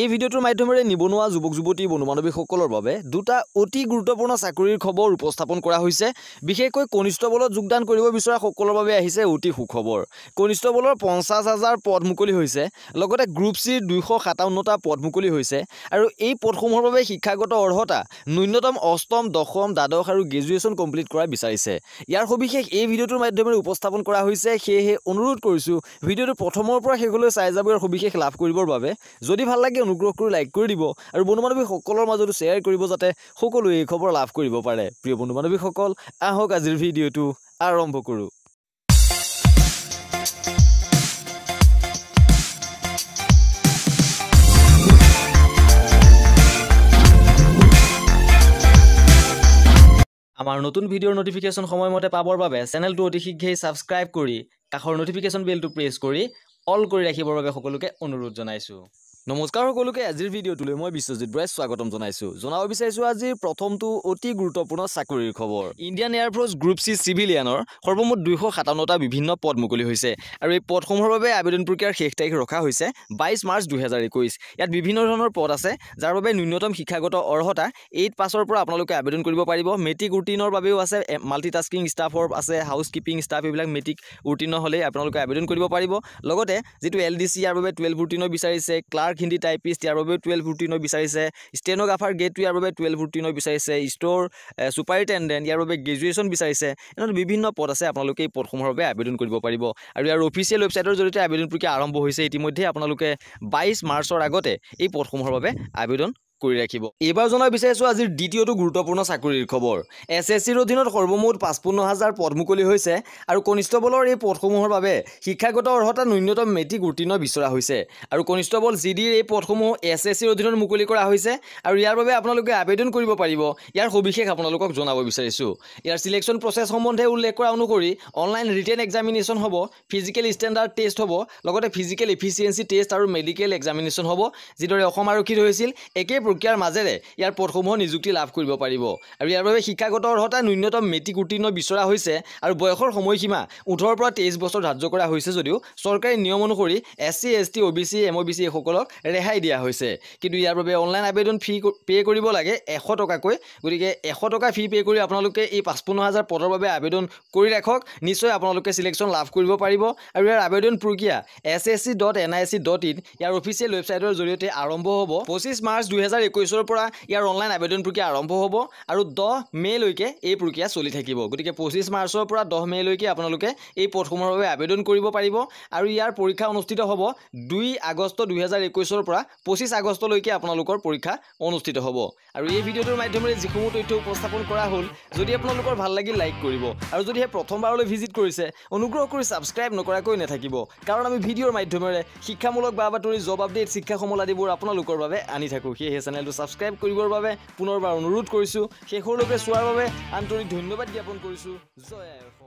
এই ভিডিঅ'টোৰ মাধ্যমেৰে নিবনুৱা যুৱক যুৱতী বন্ধু বান্ধৱীসকলৰ বাবে দুটা অতি গুৰুত্বপূৰ্ণ চাকৰিৰ খবৰ উপস্থাপন কৰা হৈছে বিশেষকৈ কনিষ্টবলত যোগদান কৰিব বিচৰাসকলৰ বাবে আহিছে অতি সুখবৰ কনিষ্টবলৰ পঞ্চাছ হাজাৰ পদ মুকলি হৈছে লগতে গ্ৰুপ চিৰ দুশ সাতাৱন্নটা পদ মুকলি হৈছে আৰু এই পদসমূহৰ বাবে শিক্ষাগত অৰ্হতা ন্যূনতম অষ্টম দশম দ্বাদশ আৰু গ্ৰেজুৱেশ্যন কমপ্লিট কৰা বিচাৰিছে ইয়াৰ সবিশেষ এই ভিডিঅ'টোৰ মাধ্যমেৰে উপস্থাপন কৰা হৈছে সেয়েহে অনুৰোধ কৰিছোঁ ভিডিঅ'টো প্ৰথমৰ পৰা শেষলৈ চাই যাব ইয়াৰ সবিশেষ লাভ কৰিবৰ বাবে যদি ভাল লাগে লাগে অনুগ্ৰহ কৰি লাইক কৰি দিব আৰু বন্ধু বান্ধৱীসকলৰ মাজতো শ্বেয়াৰ কৰিব যাতে সকলোৱে এই খবৰ লাভ কৰিব পাৰে প্ৰিয় বন্ধু বান্ধৱীসকল আহক আজিৰ ভিডিঅ'টো আৰম্ভ কৰোঁ আমাৰ নতুন ভিডিঅ'ৰ নটিফিকেশ্যন সময়মতে পাবৰ বাবে চেনেলটো অতি শীঘ্ৰেই ছাবস্ক্ৰাইব কৰি কাষৰ নটিফিকেশ্যন বেলটো প্ৰেছ কৰি অল কৰি ৰাখিবৰ বাবে সকলোকে অনুৰোধ জনাইছোঁ নমস্কাৰ সকলোকে আজিৰ ভিডিঅ'টোলৈ মই বিশ্বজিত বৰাই স্বাগতম জনাইছোঁ জনাব বিচাৰিছোঁ আজিৰ প্ৰথমটো অতি গুৰুত্বপূৰ্ণ চাকৰিৰ খবৰ ইণ্ডিয়ান এয়াৰফৰ্চ গ্ৰুপ চি চিভিলিয়ানৰ সৰ্বমুঠ দুইশ সাতাৱন্নটা বিভিন্ন পদ মুকলি হৈছে আৰু এই পদসমূহৰ বাবে আবেদন প্ৰক্ৰিয়াৰ শেষ তাৰিখ ৰখা হৈছে বাইছ মাৰ্চ দুহেজাৰ একৈছ ইয়াত বিভিন্ন ধৰণৰ পদ আছে যাৰ বাবে ন্যূনতম শিক্ষাগত অৰ্হতা এইট পাছৰ পৰা আপোনালোকে আবেদন কৰিব পাৰিব মেট্ৰিক উৰ্টিনৰ বাবেও আছে মাল্টি টাস্কিং ষ্টাফৰ আছে হাউচ কিপিং ষ্টাফ এইবিলাক মেট্ৰিক উৰ্টিনৰ হ'লেই আপোনালোকে আবেদন কৰিব পাৰিব লগতে যিটো এল ডি চি ইয়াৰ বাবে টুৱেলভ উৰ্টিনৰ বিচাৰিছে ক্লাৰ্ক ষ্টেনোগ্ৰাফাৰ হিন্দী টাইপিষ্ট ইয়াৰ বাবে টুৱেলভ ৰুটিনৰ বিচাৰিছে ষ্টেন'গ্ৰাফাৰ গেটটো ইয়াৰ বাবে টুৱেলভ ৰুটিনৰ বিচাৰিছে ষ্ট'ৰ ছুপাৰিণ্টেণ্ডেণ্ট ইয়াৰ বাবে গ্ৰেজুৱেশ্যন বিচাৰিছে এনেধৰণৰ বিভিন্ন পদ আছে আপোনালোকে এই পদসমূহৰ বাবে আবেদন কৰিব পাৰিব আৰু ইয়াৰ অফিচিয়েল ৱেবছাইটৰ জৰিয়তে আবেদন প্ৰক্ৰিয়া আৰম্ভ হৈছে ইতিমধ্যে আপোনালোকে বাইছ মাৰ্চৰ আগতে এই পদসমূহৰ বাবে আবেদন কৰি ৰাখিব এইবাৰ জনাব বিচাৰিছোঁ আজিৰ দ্বিতীয়টো গুৰুত্বপূৰ্ণ চাকৰিৰ খবৰ এছ এছ চিৰ অধীনত সৰ্বমুঠ পাঁচপন্ন হাজাৰ পদ মুকলি হৈছে আৰু কনিষ্টবলৰ এই পদসমূহৰ বাবে শিক্ষাগত অৰ্হতা ন্যূনতম মেট্ৰিক উত্তীৰ্ণ বিচৰা হৈছে আৰু কনিষ্টবল জি ডিৰ এই পদসমূহ এছ এছ চিৰ অধীনত মুকলি কৰা হৈছে আৰু ইয়াৰ বাবে আপোনালোকে আবেদন কৰিব পাৰিব ইয়াৰ সবিশেষ আপোনালোকক জনাব বিচাৰিছোঁ ইয়াৰ চিলেকশ্যন প্ৰচেছ সম্বন্ধে উল্লেখ কৰা অনুসৰি অনলাইন ৰিটেন এক্সামিনেশ্যন হ'ব ফিজিকেল ষ্টেণ্ডাৰ্ড টেষ্ট হ'ব লগতে ফিজিকেল এফিচিয়েঞ্চি টেষ্ট আৰু মেডিকেল এক্সামিনেশ্যন হ'ব যিদৰে অসম আৰক্ষীত হৈছিল একে প্ৰক্ৰিয়াৰ মাজেৰে ইয়াৰ পদসমূহৰ নিযুক্তি লাভ কৰিব পাৰিব আৰু ইয়াৰ বাবে শিক্ষাগত অৰ্হতা ন্যূনতম মেট্ৰিক উত্তীৰ্ণ বিচৰা হৈছে আৰু বয়সৰ সময়সীমা ওঠৰৰ পৰা তেইছ বছৰ ধাৰ্য কৰা হৈছে যদিও চৰকাৰী নিয়ম অনুসৰি S C S T O' B C M O' B C এইসকলক ৰেহাই দিয়া হৈছে কিন্তু ইয়াৰ বাবে অনলাইন আবেদন ফি পে' কৰিব লাগে এশ টকাকৈ গতিকে এশ টকা ফি পে' কৰি আপোনালোকে এই পঁচপন্ন হাজাৰ পদৰ বাবে আবেদন কৰি ৰাখক নিশ্চয় আপোনালোকে চিলেকশ্যন লাভ কৰিব পাৰিব আৰু ইয়াৰ আবেদন প্ৰক্ৰিয়া S S C dot N I C dot in ইয়াৰ অফিচিয়েল ৱেবছাইটৰ জৰিয়তে আৰম্ভ হ'ব পঁচিছ মাৰ্চ দুহেজাৰ দুহেজাৰ একৈছৰ পৰা ইয়াৰ অনলাইন আবেদন প্ৰক্ৰিয়া আৰম্ভ হ'ব আৰু দহ মে'লৈকে এই প্ৰক্ৰিয়া চলি থাকিব গতিকে পঁচিছ মাৰ্চৰ পৰা দহ মে'লৈকে আপোনালোকে এই পদসমূহৰ বাবে আবেদন কৰিব পাৰিব আৰু ইয়াৰ পৰীক্ষা অনুষ্ঠিত হ'ব দুই আগষ্ট দুহেজাৰ একৈছৰ পৰা পঁচিছ আগষ্টলৈকে আপোনালোকৰ পৰীক্ষা অনুষ্ঠিত হ'ব আৰু এই ভিডিঅ'টোৰ মাধ্যমেৰে যিসমূহ তথ্য উপস্থাপন কৰা হ'ল যদি আপোনালোকৰ ভাল লাগিল লাইক কৰিব আৰু যদিহে প্ৰথমবাৰলৈ ভিজিট কৰিছে অনুগ্ৰহ কৰি ছাবস্ক্ৰাইব নকৰাকৈ নাথাকিব কাৰণ আমি ভিডিঅ'ৰ মাধ্যমেৰে শিক্ষামূলক বা বাতৰি জব আপডেট শিক্ষা সমল আদিবোৰ আপোনালোকৰ বাবে আনি থাকোঁ সেয়েহে চেনেলটো ছাবস্ক্ৰাইব কৰিবৰ বাবে পুনৰবাৰ অনুৰোধ কৰিছোঁ শেষৰলৈকে চোৱাৰ বাবে আন্তৰিক ধন্যবাদ জ্ঞাপন কৰিছোঁ জয় আয়